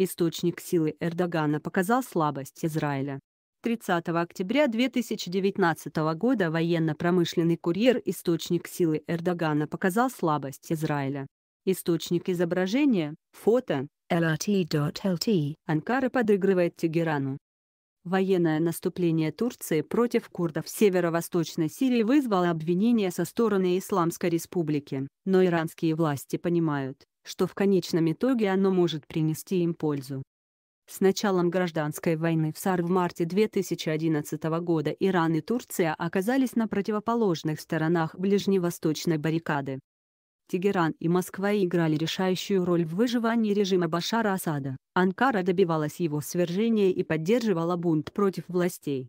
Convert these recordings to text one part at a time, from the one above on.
Источник силы Эрдогана показал слабость Израиля. 30 октября 2019 года военно-промышленный курьер «Источник силы Эрдогана» показал слабость Израиля. Источник изображения, фото, LRT.LT, Анкара подыгрывает Тегерану. Военное наступление Турции против курдов северо-восточной Сирии вызвало обвинения со стороны Исламской республики, но иранские власти понимают, что в конечном итоге оно может принести им пользу. С началом гражданской войны в САР в марте 2011 года Иран и Турция оказались на противоположных сторонах ближневосточной баррикады. Тегеран и Москва играли решающую роль в выживании режима Башара Асада, Анкара добивалась его свержения и поддерживала бунт против властей.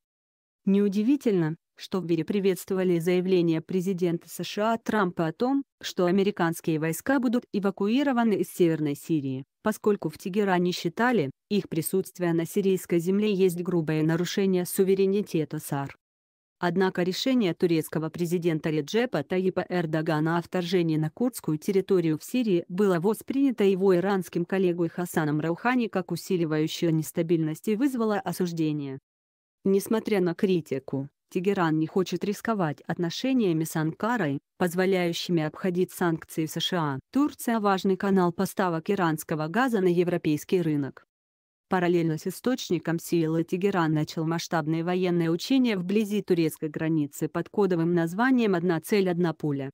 Неудивительно, что в мире приветствовали заявление президента США Трампа о том, что американские войска будут эвакуированы из Северной Сирии, поскольку в Тегеране считали, их присутствие на сирийской земле есть грубое нарушение суверенитета САР. Однако решение турецкого президента Реджепа Таипа Эрдогана о вторжении на курдскую территорию в Сирии было воспринято его иранским коллегой Хасаном Раухани как усиливающее нестабильность и вызвало осуждение. Несмотря на критику, Тегеран не хочет рисковать отношениями с Анкарой, позволяющими обходить санкции США. Турция – важный канал поставок иранского газа на европейский рынок. Параллельно с источником силы Тегеран начал масштабные военные учения вблизи турецкой границы под кодовым названием «Одна цель, одна пуля»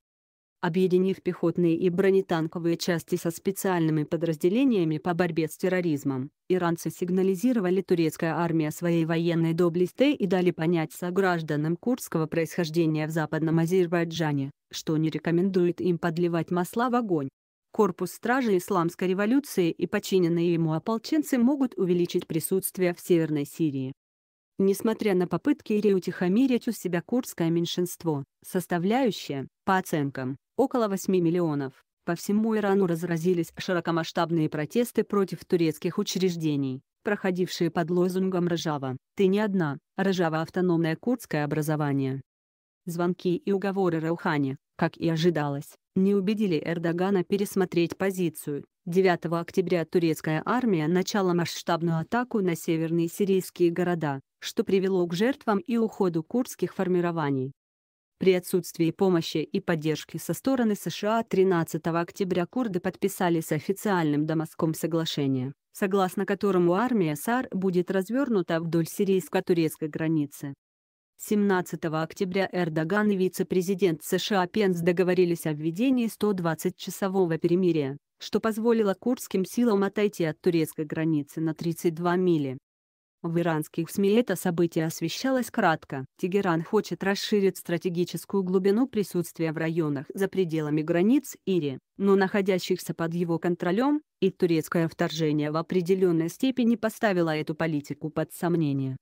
объединив пехотные и бронетанковые части со специальными подразделениями по борьбе с терроризмом, иранцы сигнализировали турецкой армии о своей военной доблести и дали понять согражданам курдского происхождения в Западном Азербайджане, что не рекомендует им подливать масла в огонь. Корпус стражи Исламской революции и подчиненные ему ополченцы могут увеличить присутствие в Северной Сирии. Несмотря на попытки Ири утихомирить у себя курдское меньшинство, составляющее, по оценкам, около 8 миллионов, по всему Ирану разразились широкомасштабные протесты против турецких учреждений, проходившие под лозунгом «Рожава, ты не одна, Рожава – автономное курдское образование». Звонки и уговоры Раухани, как и ожидалось, не убедили Эрдогана пересмотреть позицию. 9 октября турецкая армия начала масштабную атаку на северные сирийские города, что привело к жертвам и уходу курдских формирований. При отсутствии помощи и поддержки со стороны США 13 октября курды подписали с официальным Дамаском соглашение, согласно которому армия САР будет развернута вдоль сирийско-турецкой границы. 17 октября Эрдоган и вице-президент США Пенс договорились о введении 120-часового перемирия, что позволило курдским силам отойти от турецкой границы на 32 мили. В иранских СМИ это событие освещалось кратко. Тегеран хочет расширить стратегическую глубину присутствия в районах за пределами границ Ири, но находящихся под его контролем, и турецкое вторжение в определенной степени поставило эту политику под сомнение.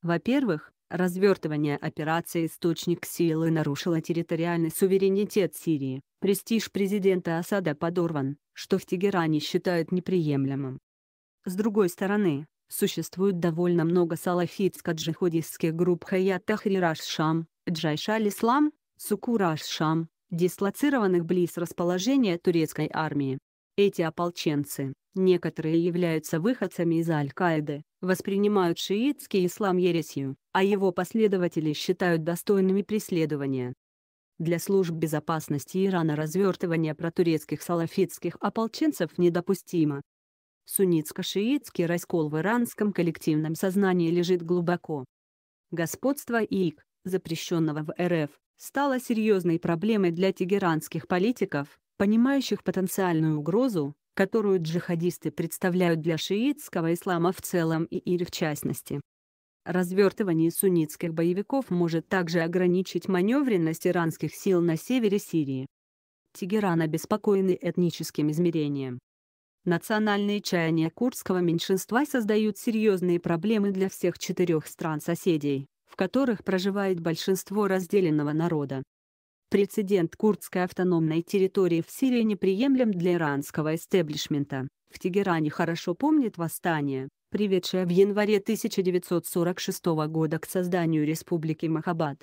Во-первых, развертывание операции «Источник силы» нарушило территориальный суверенитет Сирии, престиж президента Асада подорван, что в Тегеране считают неприемлемым. С другой стороны, Существует довольно много салафитско-джихадистских групп Хаят Тахрир Аш-Шам, Джайш ислам Сукур шам дислоцированных близ расположения турецкой армии. Эти ополченцы, некоторые являются выходцами из Аль-Каиды, воспринимают шиитский ислам ересью, а его последователи считают достойными преследования. Для служб безопасности Ирана развертывание протурецких салафитских ополченцев недопустимо, Суннитско-шиитский раскол в иранском коллективном сознании лежит глубоко. Господство ИИК, запрещенного в РФ, стало серьезной проблемой для тегеранских политиков, понимающих потенциальную угрозу, которую джихадисты представляют для шиитского ислама в целом и или в частности. Развертывание суннитских боевиков может также ограничить маневренность иранских сил на севере Сирии. Тегеран обеспокоены этническим измерением. Национальные чаяния курдского меньшинства создают серьезные проблемы для всех четырех стран-соседей, в которых проживает большинство разделенного народа. Прецедент курдской автономной территории в Сирии неприемлем для иранского истеблишмента. В Тегеране хорошо помнит восстание, приведшее в январе 1946 года к созданию республики Махабад.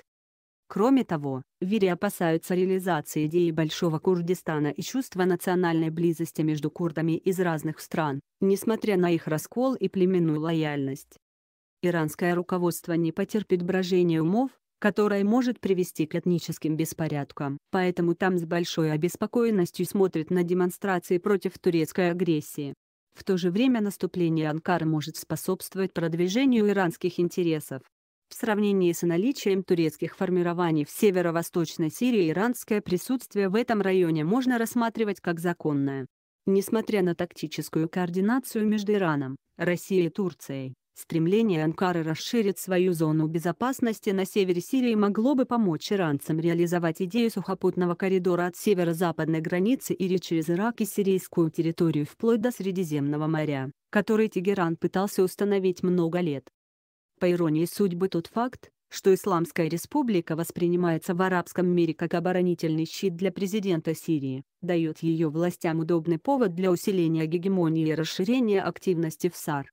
Кроме того, в Вири опасаются реализации идеи Большого Курдистана и чувства национальной близости между курдами из разных стран, несмотря на их раскол и племенную лояльность. Иранское руководство не потерпит брожения умов, которое может привести к этническим беспорядкам. Поэтому там с большой обеспокоенностью смотрят на демонстрации против турецкой агрессии. В то же время наступление Анкары может способствовать продвижению иранских интересов. В сравнении с наличием турецких формирований в северо-восточной Сирии иранское присутствие в этом районе можно рассматривать как законное. Несмотря на тактическую координацию между Ираном, Россией и Турцией, стремление Анкары расширить свою зону безопасности на севере Сирии могло бы помочь иранцам реализовать идею сухопутного коридора от северо-западной границы Ири через Ирак и сирийскую территорию вплоть до Средиземного моря, который Тегеран пытался установить много лет. По иронии судьбы тот факт, что Исламская республика воспринимается в арабском мире как оборонительный щит для президента Сирии, дает ее властям удобный повод для усиления гегемонии и расширения активности в САР.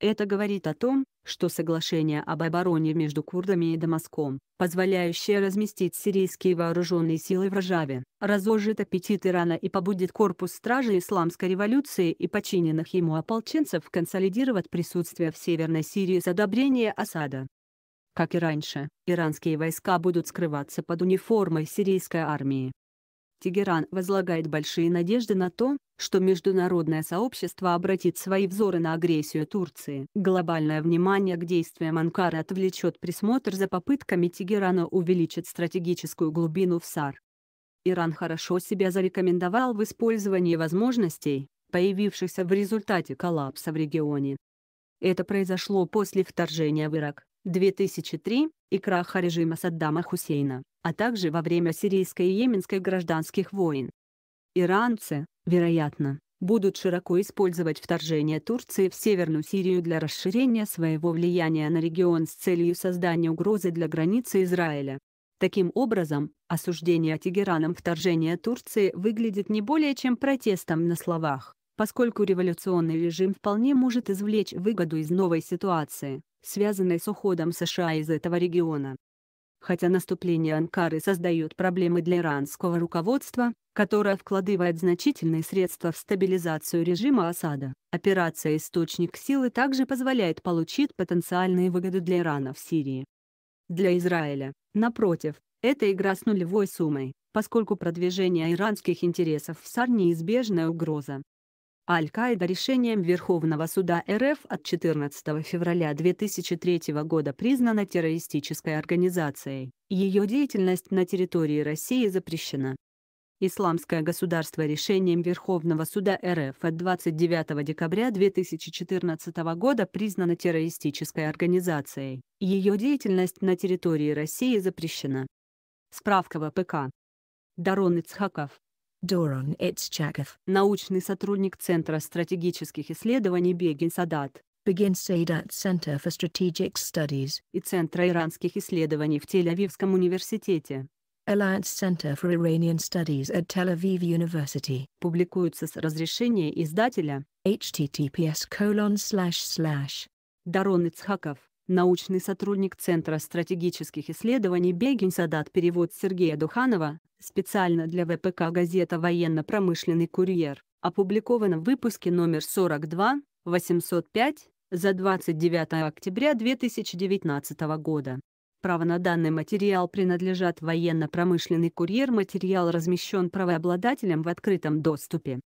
Это говорит о том, что соглашение об обороне между курдами и Дамаском, позволяющее разместить сирийские вооруженные силы в Ржаве, разожжет аппетит Ирана и побудит корпус стражи исламской революции и подчиненных ему ополченцев консолидировать присутствие в Северной Сирии с одобрения осада. Как и раньше, иранские войска будут скрываться под униформой сирийской армии, Тегеран возлагает большие надежды на то, что международное сообщество обратит свои взоры на агрессию Турции. Глобальное внимание к действиям Анкары отвлечет присмотр за попытками Тегерана увеличить стратегическую глубину в САР. Иран хорошо себя зарекомендовал в использовании возможностей, появившихся в результате коллапса в регионе. Это произошло после вторжения в Ирак. 2003 и краха режима Саддама Хусейна, а также во время сирийской и йеменской гражданских войн. Иранцы, вероятно, будут широко использовать вторжение Турции в Северную Сирию для расширения своего влияния на регион с целью создания угрозы для границы Израиля. Таким образом, осуждение Тегераном вторжения Турции выглядит не более чем протестом на словах, поскольку революционный режим вполне может извлечь выгоду из новой ситуации связанной с уходом США из этого региона. Хотя наступление Анкары создает проблемы для иранского руководства, которое вкладывает значительные средства в стабилизацию режима осада, операция «Источник силы» также позволяет получить потенциальные выгоды для Ирана в Сирии. Для Израиля, напротив, это игра с нулевой суммой, поскольку продвижение иранских интересов в САР неизбежная угроза. Аль-Каида решением Верховного суда РФ от 14 февраля 2003 года признана террористической организацией. Ее деятельность на территории России запрещена. Исламское государство решением Верховного суда РФ от 29 декабря 2014 года признано террористической организацией. Ее деятельность на территории России запрещена. Справка ВПК. А Дарон Ицхаков. Дорон Ицчаков. Научный сотрудник Центра стратегических исследований Бегин Садат. Begin Sadat Center for Strategic Studies и Центра иранских исследований в Тель-Авивском университете. Alliance Center for Iranian Studies at Tel Aviv University. Публикуются с разрешения издателя. https colon slash slash Дарон Ицхаков научный сотрудник Центра стратегических исследований Бегин Садат перевод Сергея Духанова, специально для ВПК газета «Военно-промышленный курьер», опубликована в выпуске номер 42, 805, за 29 октября 2019 года. Право на данный материал принадлежат военно-промышленный курьер. Материал размещен правообладателем в открытом доступе.